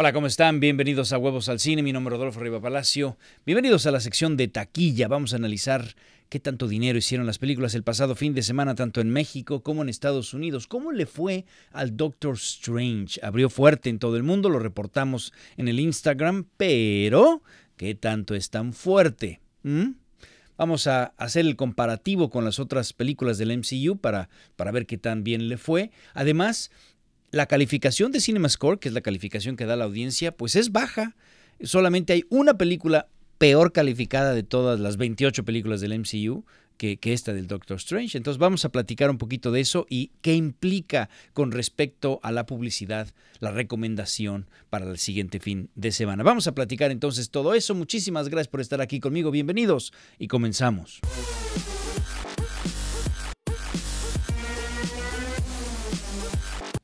Hola, ¿cómo están? Bienvenidos a Huevos al Cine. Mi nombre es Rodolfo Riva Palacio. Bienvenidos a la sección de taquilla. Vamos a analizar qué tanto dinero hicieron las películas el pasado fin de semana, tanto en México como en Estados Unidos. ¿Cómo le fue al Doctor Strange? Abrió fuerte en todo el mundo, lo reportamos en el Instagram, pero ¿qué tanto es tan fuerte? ¿Mm? Vamos a hacer el comparativo con las otras películas del MCU para, para ver qué tan bien le fue. Además, la calificación de CinemaScore, que es la calificación que da la audiencia, pues es baja. Solamente hay una película peor calificada de todas las 28 películas del MCU, que, esta del Doctor Strange. Entonces vamos a platicar un poquito de eso y qué implica con respecto a la publicidad, la recomendación para el siguiente fin de semana. Vamos a platicar entonces todo eso. Muchísimas gracias por estar aquí conmigo. Bienvenidos y comenzamos.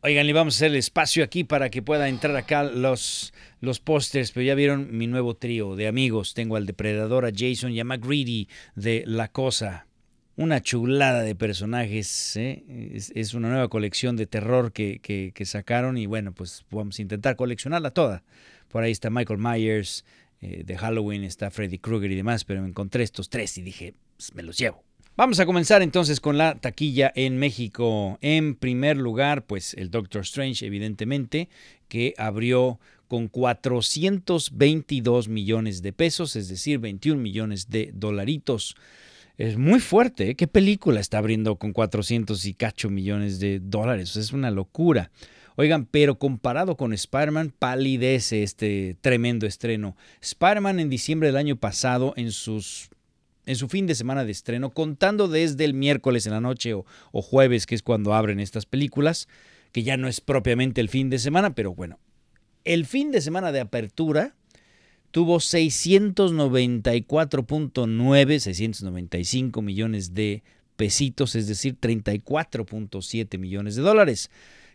Oigan, le vamos a hacer el espacio aquí para que pueda entrar acá los, los pósters, pero ya vieron mi nuevo trío de amigos. Tengo al depredador, a Jason y a McGreedy de La Cosa. Una chulada de personajes, ¿eh? es, una nueva colección de terror que, que, sacaron y bueno, pues vamos a intentar coleccionarla toda. Por ahí está Michael Myers, eh, de Halloween está Freddy Krueger y demás, pero me encontré estos tres y dije, pues, me los llevo. Vamos a comenzar entonces con la taquilla en México. En primer lugar, pues el Doctor Strange, evidentemente, que abrió con 422 millones de pesos, es decir, 21 millones de dolaritos. Es muy fuerte. ¿eh? ¿Qué película está abriendo con 400 y cacho millones de dólares? Es una locura. Oigan, pero comparado con Spider-Man, palidece este tremendo estreno. Spider-Man en diciembre del año pasado, en sus en su fin de semana de estreno, contando desde el miércoles en la noche o, jueves, que es cuando abren estas películas, que ya no es propiamente el fin de semana, pero bueno, el fin de semana de apertura tuvo 694.9, 695 millones de pesitos, es decir, 34.7 millones de dólares,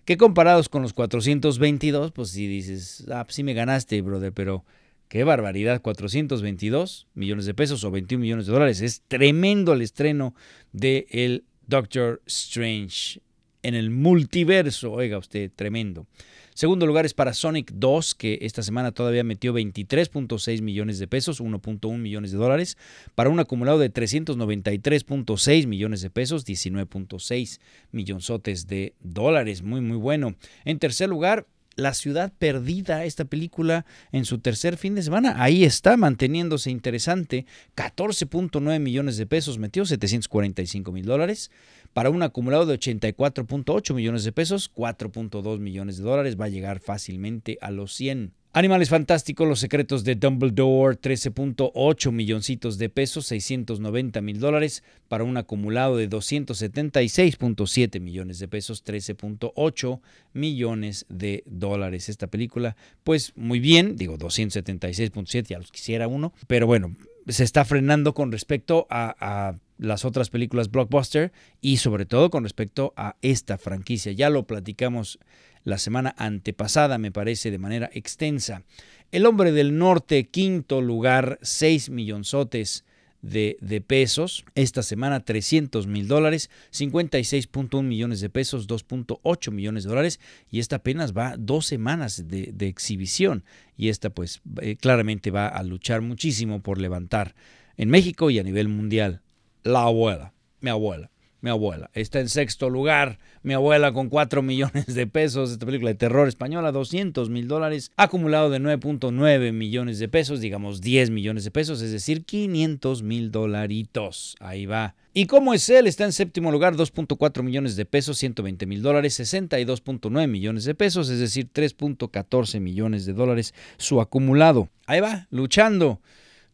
que comparados con los 422, pues si dices, ah, pues sí me ganaste, brother, pero Qué barbaridad, 422 millones de pesos o 21 millones de dólares. Es tremendo el estreno de el Doctor Strange en el multiverso. Oiga usted, tremendo. Segundo lugar es para Sonic 2, que esta semana todavía metió 23.6 millones de pesos, 1.1 millones de dólares, para un acumulado de 393.6 millones de pesos, 19.6 millonzotes de dólares. Muy, muy bueno. En tercer lugar, la ciudad perdida, esta película en su tercer fin de semana, ahí está manteniéndose interesante, 14.9 millones de pesos metió, 745 mil dólares, para un acumulado de 84.8 millones de pesos, 4.2 millones de dólares, va a llegar fácilmente a los 100. Animales Fantásticos, Los Secretos de Dumbledore, 13.8 milloncitos de pesos, 690 mil dólares, para un acumulado de 276.7 millones de pesos, 13.8 millones de dólares. Esta película, pues muy bien, digo 276.7, ya los quisiera uno, pero bueno, se está frenando con respecto a, a las otras películas blockbuster y sobre todo con respecto a esta franquicia. Ya lo platicamos la semana antepasada, me parece, de manera extensa. El hombre del norte, quinto lugar, 6 millonzotes de, pesos. Esta semana 300 mil dólares, 56.1 millones de pesos, 2.8 millones de dólares. Y esta apenas va dos semanas de, exhibición. Y esta pues eh, claramente va a luchar muchísimo por levantar en México y a nivel mundial. La abuela, mi abuela mi abuela. Está en sexto lugar, mi abuela con 4 millones de pesos. Esta película de terror española, 200 mil dólares, acumulado de 9.9 millones de pesos, digamos 10 millones de pesos, es decir, 500 mil dolaritos. Ahí va. ¿Y cómo es él? Está en séptimo lugar, 2.4 millones de pesos, 120 mil dólares, 62.9 millones de pesos, es decir, 3.14 millones de dólares su acumulado. Ahí va, luchando,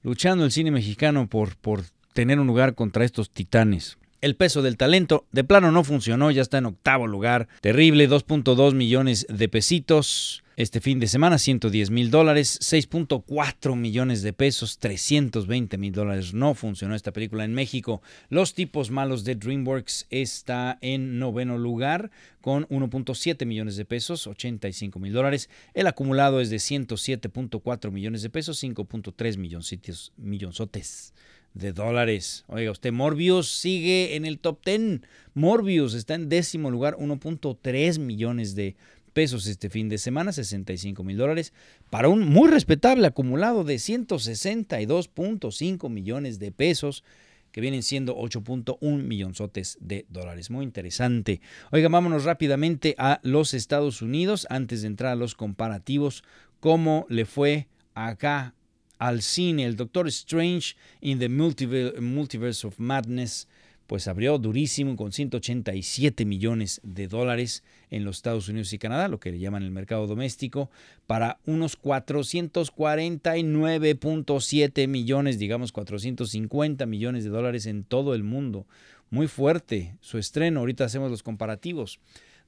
luchando el cine mexicano por, por tener un lugar contra estos titanes. El peso del talento de plano no funcionó, ya está en octavo lugar. Terrible, 2.2 millones de pesitos. Este fin de semana, 110 mil dólares, 6.4 millones de pesos, 320 mil dólares. No funcionó esta película en México. Los tipos malos de DreamWorks está en noveno lugar con 1.7 millones de pesos, 85 mil dólares. El acumulado es de 107.4 millones de pesos, 5.3 millones millonzotes de dólares. Oiga, usted, Morbius sigue en el top 10. Morbius está en décimo lugar, 1.3 millones de pesos este fin de semana, 65 mil dólares, para un muy respetable acumulado de 162.5 millones de pesos, que vienen siendo 8.1 millonzotes de dólares. Muy interesante. Oiga, vámonos rápidamente a los Estados Unidos antes de entrar a los comparativos. ¿Cómo le fue acá al cine. El Doctor Strange in the Multiverse of Madness pues abrió durísimo con 187 millones de dólares en los Estados Unidos y Canadá, lo que le llaman el mercado doméstico, para unos 449.7 millones, digamos 450 millones de dólares en todo el mundo. Muy fuerte su estreno, ahorita hacemos los comparativos.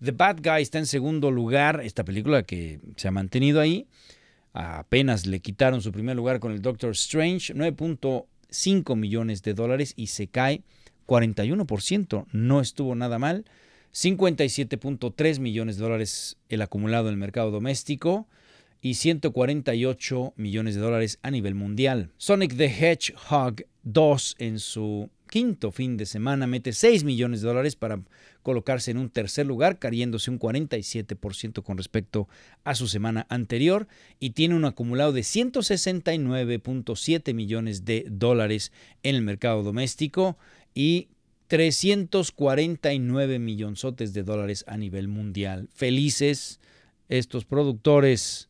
The Bad Guy está en segundo lugar, esta película que se ha mantenido ahí, Apenas le quitaron su primer lugar con el Doctor Strange, 9.5 millones de dólares y se cae 41%. No estuvo nada mal. 57.3 millones de dólares el acumulado en el mercado doméstico y 148 millones de dólares a nivel mundial. Sonic the Hedgehog 2 en su quinto fin de semana mete 6 millones de dólares para colocarse en un tercer lugar, cayéndose un 47% con respecto a su semana anterior y tiene un acumulado de 169.7 millones de dólares en el mercado doméstico y 349 millonzotes de dólares a nivel mundial. Felices estos productores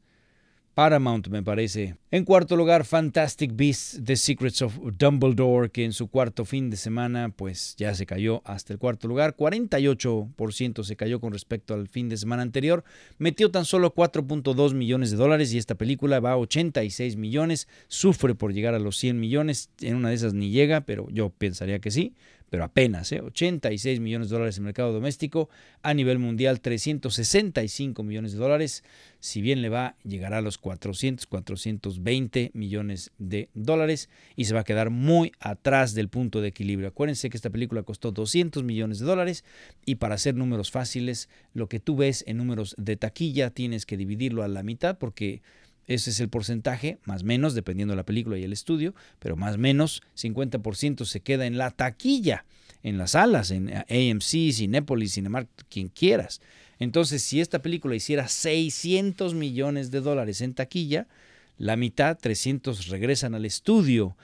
Paramount, me parece. En cuarto lugar, Fantastic Beasts, The Secrets of Dumbledore, que en su cuarto fin de semana, pues ya se cayó hasta el cuarto lugar. 48% se cayó con respecto al fin de semana anterior. Metió tan solo 4.2 millones de dólares y esta película va a 86 millones. Sufre por llegar a los 100 millones. En una de esas ni llega, pero yo pensaría que sí pero apenas, ¿eh? 86 millones de dólares en mercado doméstico, a nivel mundial 365 millones de dólares, si bien le va, llegará a los 400, 420 millones de dólares y se va a quedar muy atrás del punto de equilibrio. Acuérdense que esta película costó 200 millones de dólares y para hacer números fáciles, lo que tú ves en números de taquilla tienes que dividirlo a la mitad porque ese es el porcentaje, más menos, dependiendo de la película y el estudio, pero más menos 50% se queda en la taquilla, en las salas, en AMC, Cinepolis, Cinemark, quien quieras. Entonces, si esta película hiciera 600 millones de dólares en taquilla, la mitad, 300, regresan al estudio,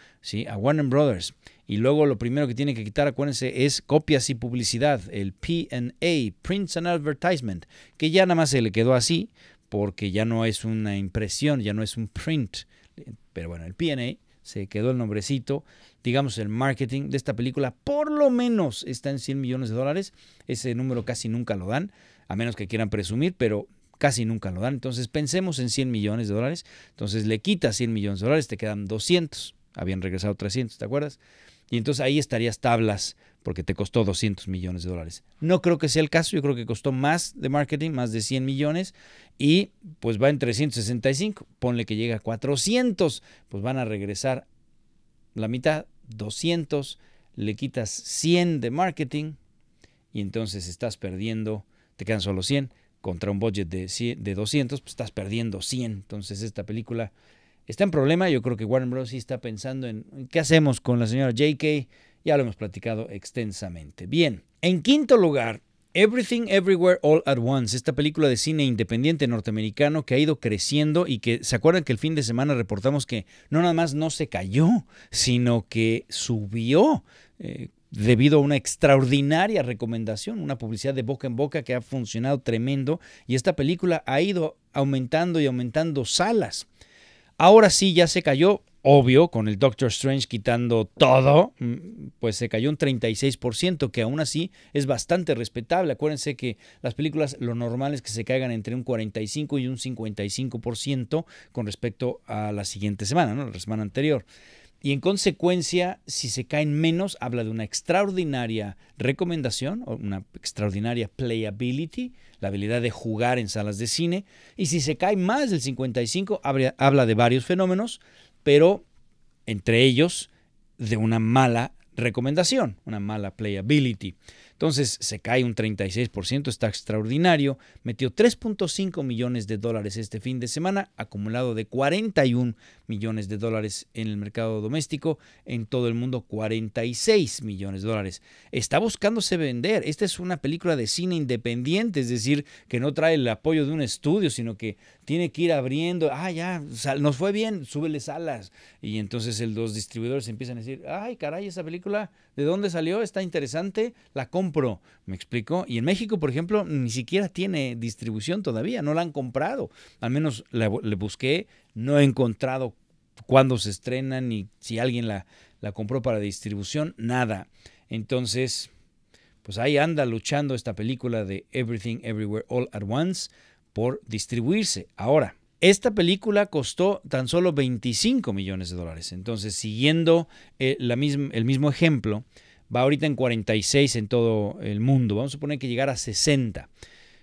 a Warner Brothers. Y luego lo primero que tiene que quitar, acuérdense, es copias y publicidad, el PA, Prints and Advertisement, que ya nada más se le quedó así, porque ya no es una impresión, ya no es un print. Pero bueno, el PNA se quedó el nombrecito, digamos el marketing de esta película, por lo menos está en 100 millones de dólares. Ese número casi nunca lo dan, a menos que quieran presumir, pero casi nunca lo dan. Entonces pensemos en 100 millones de dólares. Entonces le quitas 100 millones de dólares, te quedan 200. Habían regresado 300, ¿te acuerdas? Y entonces ahí estarías tablas porque te costó 200 millones de dólares. No creo que sea el caso, yo creo que costó más de marketing, más de 100 millones, y pues va en 365, ponle que llega a 400, pues van a regresar la mitad, 200, le quitas 100 de marketing, y entonces estás perdiendo, te quedan solo 100, contra un budget de, 200, pues estás perdiendo 100. Entonces esta película está en problema, yo creo que Warner Bros. sí está pensando en qué hacemos con la señora JK, ya lo hemos platicado extensamente. Bien, en quinto lugar, Everything Everywhere All at Once, esta película de cine independiente norteamericano que ha ido creciendo y que se acuerdan que el fin de semana reportamos que no nada más no se cayó, sino que subió. Eh, debido a una extraordinaria recomendación, una publicidad de boca en boca que ha funcionado tremendo y esta película ha ido aumentando y aumentando salas. Ahora sí ya se cayó, obvio, con el Doctor Strange quitando todo, mm, pues se cayó un 36%, que aún así es bastante respetable. Acuérdense que las películas lo normal es que se caigan entre un 45 y un 55% con respecto a la siguiente semana, ¿no? la semana anterior. Y en consecuencia, si se caen menos, habla de una extraordinaria recomendación, o una extraordinaria playability, la habilidad de jugar en salas de cine. Y si se cae más del 55, habla de varios fenómenos, pero entre ellos de una mala recomendación, una mala playability. Entonces se cae un 36%, está extraordinario. Metió 3.5 millones de dólares este fin de semana, acumulado de 41 millones de dólares en el mercado doméstico, en todo el mundo 46 millones de dólares. Está buscándose vender. Esta es una película de cine independiente, es decir, que no trae el apoyo de un estudio, sino que tiene que ir abriendo, ah, ya, nos fue bien, súbele salas. Y entonces los distribuidores empiezan a decir, ay, caray, esa película, ¿de dónde salió? Está interesante, la compra ¿Me explico? Y en México, por ejemplo, ni siquiera tiene distribución todavía, no la han comprado. Al menos le, busqué, no he encontrado cuándo se estrena ni si alguien la, la compró para distribución, nada. Entonces, pues ahí anda luchando esta película de Everything Everywhere All at Once por distribuirse. Ahora, esta película costó tan solo 25 millones de dólares. Entonces, siguiendo eh, la misma, el mismo ejemplo, va ahorita en 46 en todo el mundo. Vamos a suponer que llegar a 60.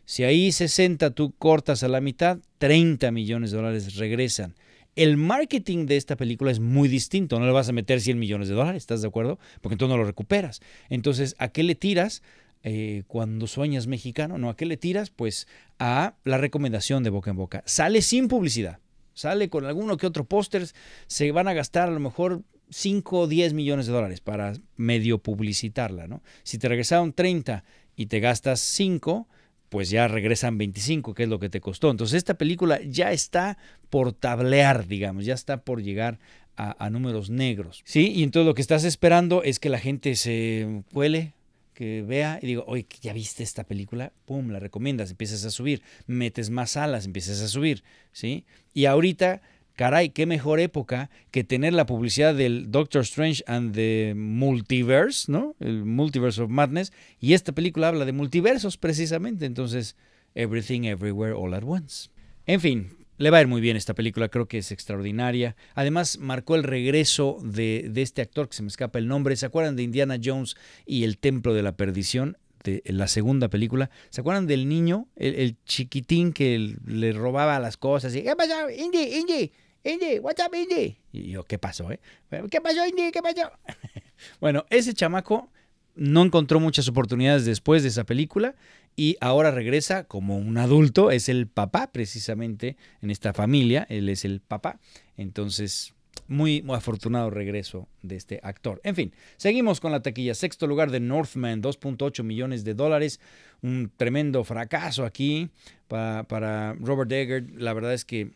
Si ahí 60 tú cortas a la mitad, 30 millones de dólares regresan. El marketing de esta película es muy distinto. No le vas a meter 100 millones de dólares, ¿estás de acuerdo? Porque entonces no lo recuperas. Entonces, ¿a qué le tiras eh, cuando sueñas mexicano? No, ¿a qué le tiras? Pues a la recomendación de boca en boca. Sale sin publicidad. Sale con alguno que otro póster. Se van a gastar a lo mejor 5 o 10 millones de dólares para medio publicitarla, ¿no? Si te regresaron 30 y te gastas 5, pues ya regresan 25, que es lo que te costó. Entonces esta película ya está por tablear, digamos, ya está por llegar a, números negros. Sí, y entonces lo que estás esperando es que la gente se cuele, que vea y digo, oye, ¿ya viste esta película? Pum, la recomiendas, empiezas a subir, metes más alas, empiezas a subir, ¿sí? Y ahorita caray, qué mejor época que tener la publicidad del Doctor Strange and the Multiverse, ¿no? El Multiverse of Madness. Y esta película habla de multiversos precisamente. Entonces, Everything Everywhere All at Once. En fin, le va a ir muy bien esta película, creo que es extraordinaria. Además, marcó el regreso de, este actor que se me escapa el nombre. ¿Se acuerdan de Indiana Jones y el Templo de la Perdición? Este, en la segunda película. ¿Se acuerdan del niño? El, chiquitín que le robaba las cosas. Y, ¿Qué pasó? Indy, Indy, Indy, Indy? yo, ¿qué pasó, eh? ¿Qué pasó, Indy? ¿Qué pasó? bueno, ese chamaco no encontró muchas oportunidades después de esa película y ahora regresa como un adulto, es el papá precisamente en esta familia, él es el papá. Entonces, muy, afortunado regreso de este actor. En fin, seguimos con la taquilla. Sexto lugar de Northman, 2.8 millones de dólares. Un tremendo fracaso aquí para, para Robert Eggert. La verdad es que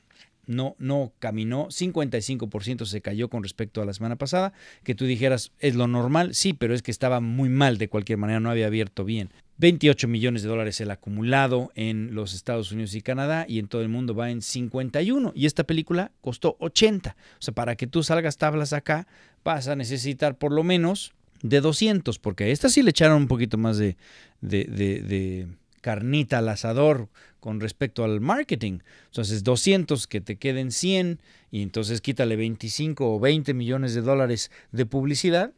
no, no caminó, 55% se cayó con respecto a la semana pasada, que tú dijeras, es lo normal, sí, pero es que estaba muy mal de cualquier manera, no había abierto bien. 28 millones de dólares el acumulado en los Estados Unidos y Canadá y en todo el mundo va en 51 y esta película costó 80. O sea, para que tú salgas tablas acá vas a necesitar por lo menos de 200 porque a esta sí le echaron un poquito más de, de carnita al asador con respecto al marketing. Entonces 200 que te queden 100 y entonces quítale 25 o 20 millones de dólares de publicidad,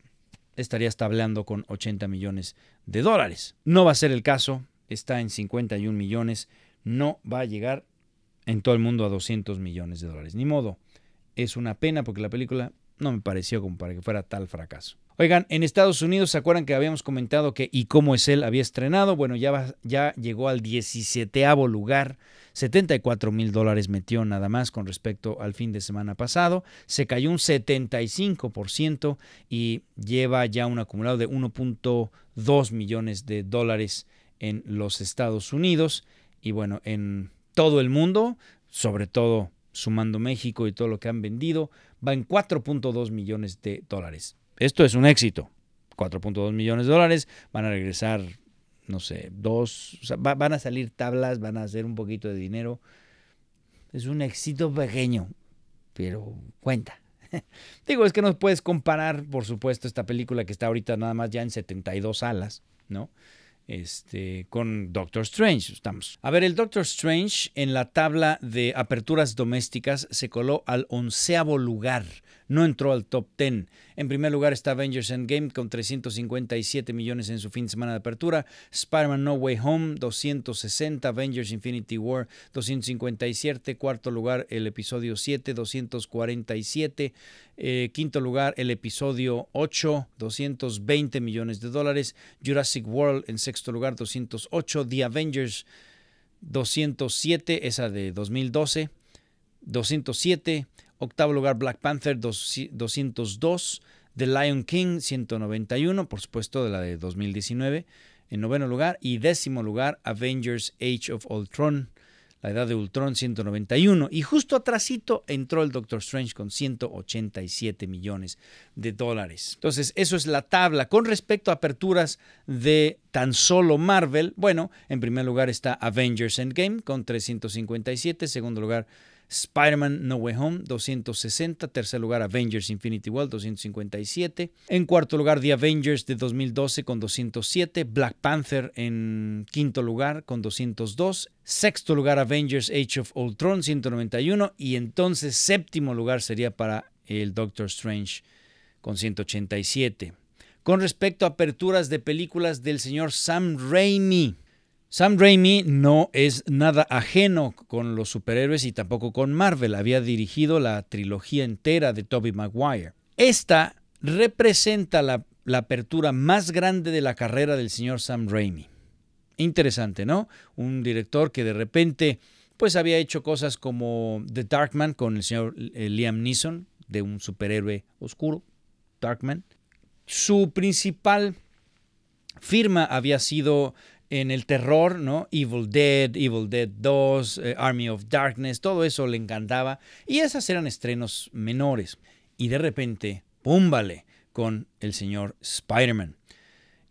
estarías tablando con 80 millones de dólares. No va a ser el caso, está en 51 millones, no va a llegar en todo el mundo a 200 millones de dólares. Ni modo, es una pena porque la película no me pareció como para que fuera tal fracaso. Oigan, en Estados Unidos, ¿se acuerdan que habíamos comentado que Y cómo es él había estrenado? Bueno, ya, llegó al 17 lugar. 74 mil dólares metió nada más con respecto al fin de semana pasado. Se cayó un 75% y lleva ya un acumulado de 1.2 millones de dólares en los Estados Unidos y bueno, en todo el mundo, sobre todo sumando México y todo lo que han vendido, va en 4.2 millones de dólares esto es un éxito. 4.2 millones de dólares, van a regresar, no sé, dos, van a salir tablas, van a hacer un poquito de dinero. Es un éxito pequeño, pero cuenta. Digo, es que no puedes comparar, por supuesto, esta película que está ahorita nada más ya en 72 salas, ¿no? este, con Doctor Strange. Estamos. A ver, el Doctor Strange en la tabla de aperturas domésticas se coló al onceavo lugar. No entró al top ten En primer lugar está Avengers Endgame con 357 millones en su fin de semana de apertura. Spider-Man No Way Home 260. Avengers Infinity War 257. Cuarto lugar el episodio 7 247. Eh, quinto lugar, el episodio 8, 220 millones de dólares. Jurassic World en sexto lugar, 208. The Avengers, 207, esa de 2012. 207. Octavo lugar, Black Panther, 202. The Lion King, 191, por supuesto, de la de 2019. En noveno lugar y décimo lugar, Avengers Age of Ultron, la edad de Ultron 191 y justo atrasito entró el Doctor Strange con 187 millones de dólares. Entonces, eso es la tabla con respecto a aperturas de tan solo Marvel. Bueno, en primer lugar está Avengers Endgame con 357, segundo lugar Spider-Man No Way Home 260, tercer lugar Avengers Infinity War 257, en cuarto lugar The Avengers de 2012 con 207, Black Panther en quinto lugar con 202, sexto lugar Avengers Age of Ultron 191 y entonces séptimo lugar sería para el Doctor Strange con 187. Con respecto a aperturas de películas del señor Sam Raimi, Sam Raimi no es nada ajeno con los superhéroes y tampoco con Marvel. Había dirigido la trilogía entera de Tobey Maguire. Esta representa la, apertura más grande de la carrera del señor Sam Raimi. Interesante, ¿no? Un director que de repente pues había hecho cosas como The Darkman con el señor eh, Liam Neeson, de un superhéroe oscuro, Darkman. Su principal firma había sido en el terror, ¿no? Evil Dead, Evil Dead 2, eh, Army of Darkness, todo eso le encantaba. Y esas eran estrenos menores. Y de repente, ¡púmbale! con el señor Spider-Man.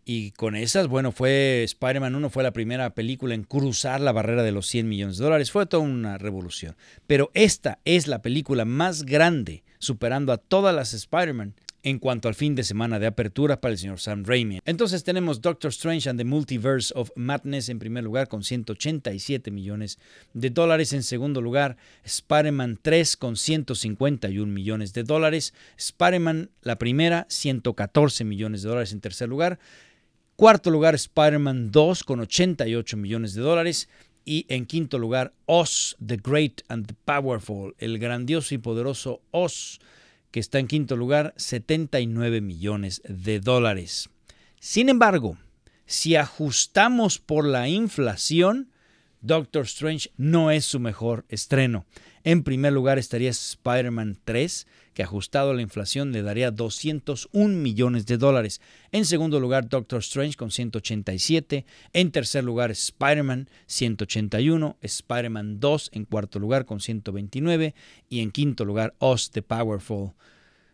Y con esas, bueno, fue Spider-Man 1 fue la primera película en cruzar la barrera de los 100 millones de dólares. Fue toda una revolución. Pero esta es la película más grande, superando a todas las Spider-Man en cuanto al fin de semana de apertura para el señor Sam Raimi. Entonces tenemos Doctor Strange and the Multiverse of Madness en primer lugar con 187 millones de dólares. En segundo lugar, Spider-Man 3 con 151 millones de dólares. Spider-Man la primera, 114 millones de dólares en tercer lugar. Cuarto lugar, Spider-Man 2 con 88 millones de dólares. Y en quinto lugar, Oz, The Great and the Powerful, el grandioso y poderoso Oz que está en quinto lugar, 79 millones de dólares. Sin embargo, si ajustamos por la inflación, Doctor Strange no es su mejor estreno. En primer lugar estaría Spider-Man 3, que ajustado a la inflación le daría 201 millones de dólares. En segundo lugar Doctor Strange con 187. En tercer lugar Spider-Man 181. Spider-Man 2 en cuarto lugar con 129. Y en quinto lugar Oz the Powerful.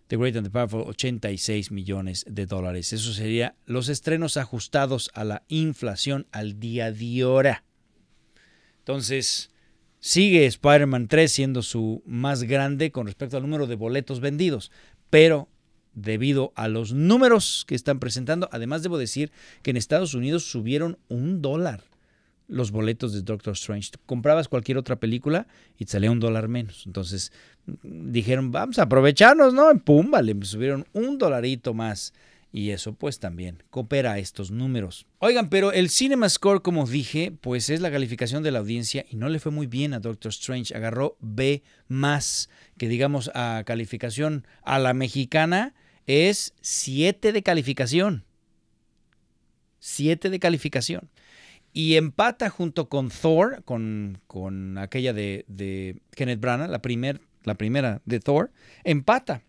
The Great and the Powerful, 86 millones de dólares. Eso sería los estrenos ajustados a la inflación al día de hoy. Entonces, sigue Spider-Man 3 siendo su más grande con respecto al número de boletos vendidos, pero debido a los números que están presentando, además debo decir que en Estados Unidos subieron un dólar los boletos de Doctor Strange. Comprabas cualquier otra película y te salía un dólar menos. Entonces dijeron, vamos a aprovecharnos, ¿no? Pum, vale, subieron un dolarito más y eso pues también coopera a estos números. Oigan, pero el Cinema Score, como dije, pues es la calificación de la audiencia y no le fue muy bien a Doctor Strange. Agarró B más, que digamos a calificación a la mexicana es 7 de calificación. 7 de calificación. Y empata junto con Thor, con, aquella de, Kenneth Branagh, la, la primera de Thor, empata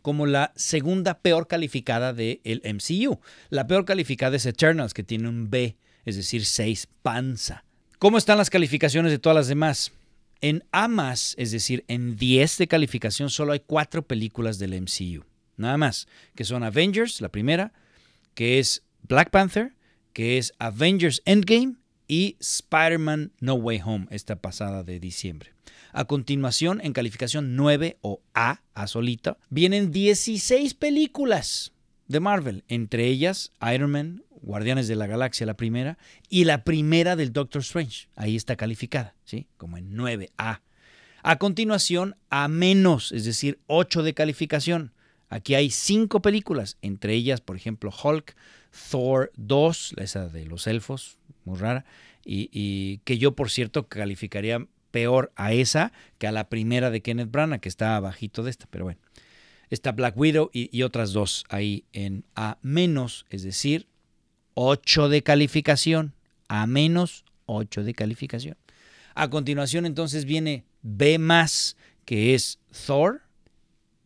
como la segunda peor calificada del el MCU. La peor calificada es Eternals, que tiene un B, es decir, 6 panza. ¿Cómo están las calificaciones de todas las demás? En AMAS, es decir, en 10 de calificación, solo hay 4 películas del MCU. Nada más, que son Avengers, la primera, que es Black Panther, que es Avengers Endgame y Spider-Man No Way Home, esta pasada de diciembre. A continuación, en calificación 9 o A, A solita, vienen 16 películas de Marvel, entre ellas Iron Man, Guardianes de la Galaxia, la primera, y la primera del Doctor Strange. Ahí está calificada, ¿sí? Como en 9A. A continuación, a menos, es decir, 8 de calificación. Aquí hay 5 películas, entre ellas, por ejemplo, Hulk, Thor 2, esa de los elfos, muy rara, y, y que yo, por cierto, calificaría peor a esa que a la primera de Kenneth Branagh, que está abajito de esta, pero bueno. Está Black Widow y, y otras dos ahí en A menos, es decir, 8 de calificación. A menos 8 de calificación. A continuación entonces viene B más, que es Thor,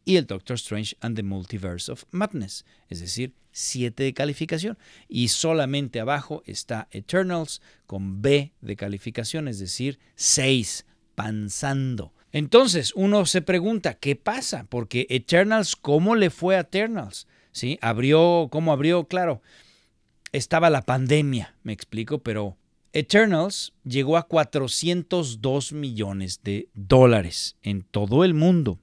y el Doctor Strange and the Multiverse of Madness, es decir, 7 de calificación. Y solamente abajo está Eternals con B de calificación, es decir, 6, panzando. Entonces uno se pregunta, ¿qué pasa? Porque Eternals, ¿cómo le fue a Eternals? ¿Sí? Abrió, ¿cómo abrió? Claro, estaba la pandemia, me explico, pero Eternals llegó a 402 millones de dólares en todo el mundo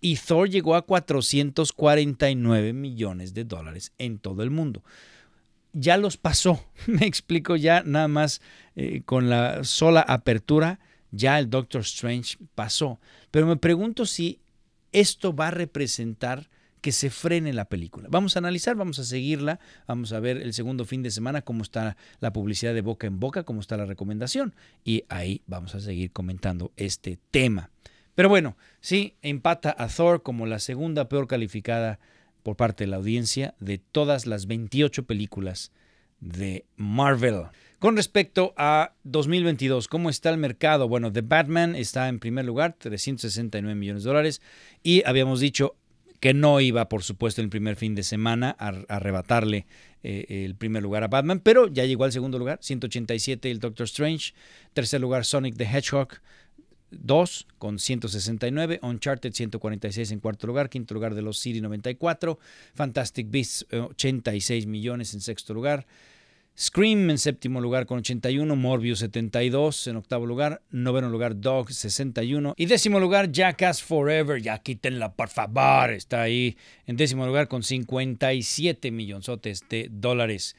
y Thor llegó a 449 millones de dólares en todo el mundo. Ya los pasó, me explico ya nada más eh, con la sola apertura, ya el Doctor Strange pasó. Pero me pregunto si esto va a representar que se frene la película. Vamos a analizar, vamos a seguirla, vamos a ver el segundo fin de semana cómo está la publicidad de boca en boca, cómo está la recomendación y ahí vamos a seguir comentando este tema. Pero bueno, sí, empata a Thor como la segunda peor calificada por parte de la audiencia de todas las 28 películas de Marvel. Con respecto a 2022, ¿cómo está el mercado? Bueno, The Batman está en primer lugar, 369 millones de dólares, y habíamos dicho que no iba, por supuesto, el primer fin de semana a arrebatarle eh, el primer lugar a Batman, pero ya llegó al segundo lugar, 187 el Doctor Strange, tercer lugar Sonic the Hedgehog, 2 con 169, Uncharted 146 en cuarto lugar, quinto lugar de los City 94, Fantastic Beasts 86 eh, millones en sexto lugar, Scream en séptimo lugar con 81, Morbius 72 en octavo lugar, noveno lugar Dog 61 y décimo lugar Jackass Forever, ya quítenla por favor, está ahí en décimo lugar con 57 millonzotes de dólares.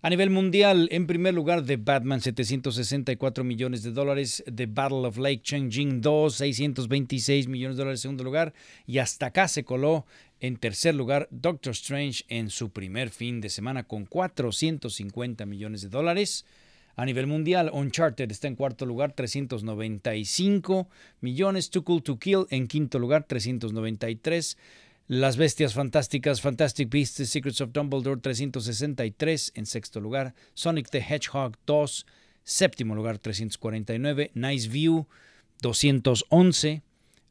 A nivel mundial, en primer lugar, The Batman, 764 millones de dólares. The Battle of Lake Changjing 2, 626 millones de dólares en segundo lugar. Y hasta acá se coló en tercer lugar Doctor Strange en su primer fin de semana con 450 millones de dólares. A nivel mundial, Uncharted está en cuarto lugar, 395 millones. Too Cool to Kill en quinto lugar, 393 las Bestias Fantásticas, Fantastic Beasts, The Secrets of Dumbledore 363 en sexto lugar, Sonic the Hedgehog 2, séptimo lugar 349, Nice View 211,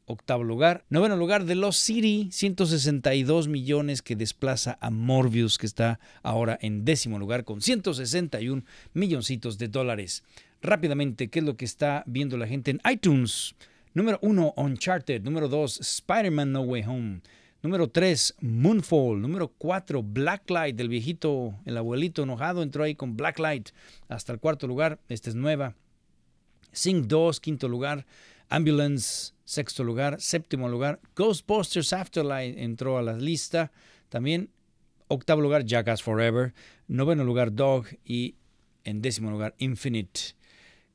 octavo lugar, noveno lugar The Lost City 162 millones que desplaza a Morbius que está ahora en décimo lugar con 161 milloncitos de dólares. Rápidamente, ¿qué es lo que está viendo la gente en iTunes? Número 1, Uncharted. Número 2, Spider-Man No Way Home. Número 3, Moonfall. Número 4, Blacklight. El viejito, el abuelito enojado entró ahí con Blacklight hasta el cuarto lugar. Esta es nueva. Sing 2, quinto lugar. Ambulance, sexto lugar. Séptimo lugar. Ghostbusters Afterlife entró a la lista. También octavo lugar, Jackass Forever. Noveno lugar, Dog. Y en décimo lugar, Infinite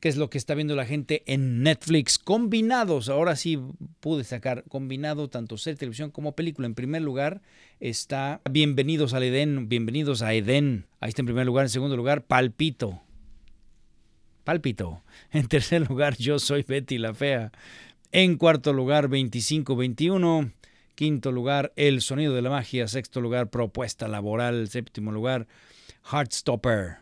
qué es lo que está viendo la gente en Netflix. Combinados, ahora sí pude sacar combinado tanto ser televisión como película. En primer lugar está Bienvenidos al Edén, Bienvenidos a Edén. Ahí está en primer lugar. En segundo lugar, Palpito. Palpito. En tercer lugar, Yo Soy Betty la Fea. En cuarto lugar, 25-21. Quinto lugar, El Sonido de la Magia. Sexto lugar, Propuesta Laboral. Séptimo lugar, Heartstopper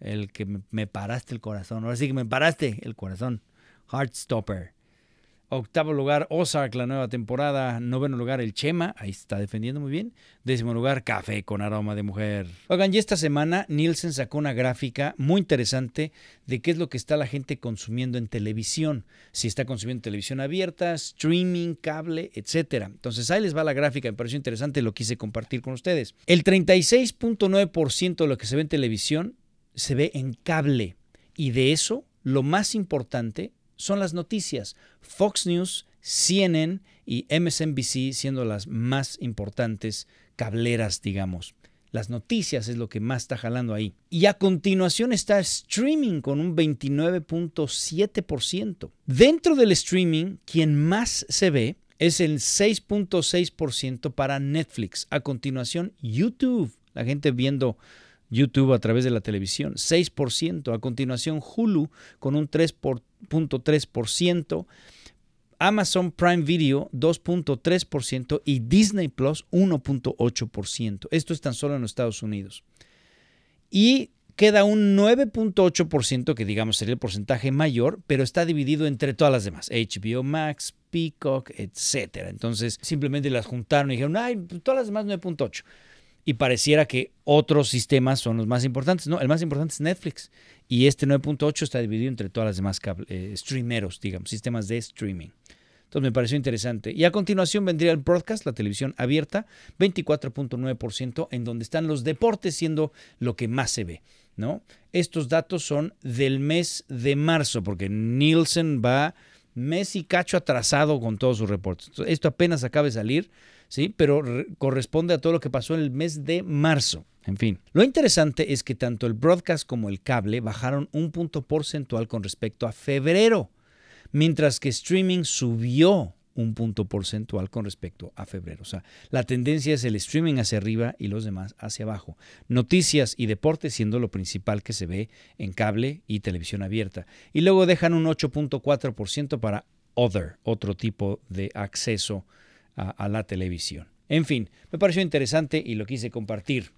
el que me paraste el corazón. Ahora sí que me paraste el corazón. Heartstopper. Octavo lugar, Ozark, la nueva temporada. Noveno lugar, El Chema. Ahí está defendiendo muy bien. Décimo lugar, Café con aroma de mujer. Oigan, y esta semana Nielsen sacó una gráfica muy interesante de qué es lo que está la gente consumiendo en televisión. Si está consumiendo televisión abierta, streaming, cable, etc. Entonces ahí les va la gráfica. Me pareció interesante, lo quise compartir con ustedes. El 36.9% de lo que se ve en televisión se ve en cable. Y de eso, lo más importante son las noticias. Fox News, CNN y MSNBC siendo las más importantes cableras, digamos. Las noticias es lo que más está jalando ahí. Y a continuación está streaming con un 29.7%. Dentro del streaming, quien más se ve es el 6.6% para Netflix. A continuación, YouTube. La gente viendo YouTube a través de la televisión, 6%. A continuación, Hulu con un 3.3%. Amazon Prime Video 2.3% y Disney Plus 1.8%. Esto es tan solo en los Estados Unidos. Y queda un 9.8% que digamos sería el porcentaje mayor, pero está dividido entre todas las demás, HBO Max, Peacock, etc. Entonces simplemente las juntaron y dijeron, ay, todas las demás 9.8% y pareciera que otros sistemas son los más importantes. No, el más importante es Netflix. Y este 9.8 está dividido entre todas las demás eh, streameros, digamos, sistemas de streaming. Entonces me pareció interesante. Y a continuación vendría el broadcast, la televisión abierta, 24.9%, en donde están los deportes siendo lo que más se ve. ¿no? Estos datos son del mes de marzo, porque Nielsen va mes y cacho atrasado con todos sus reportes. esto apenas acaba de salir. ¿sí? pero corresponde a todo lo que pasó en el mes de marzo. En fin, lo interesante es que tanto el broadcast como el cable bajaron un punto porcentual con respecto a febrero, mientras que streaming subió un punto porcentual con respecto a febrero. O sea, la tendencia es el streaming hacia arriba y los demás hacia abajo. Noticias y deportes siendo lo principal que se ve en cable y televisión abierta. Y luego dejan un 8.4% para other, otro tipo de acceso a, la televisión. En fin, me pareció interesante y lo quise compartir.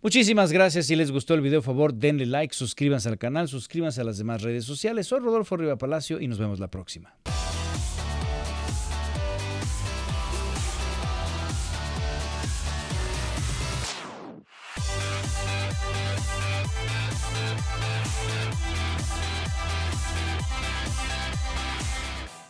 Muchísimas gracias. Si les gustó el video, por favor, denle like, suscríbanse al canal, suscríbanse a las demás redes sociales. Soy Rodolfo Riva Palacio y nos vemos la próxima.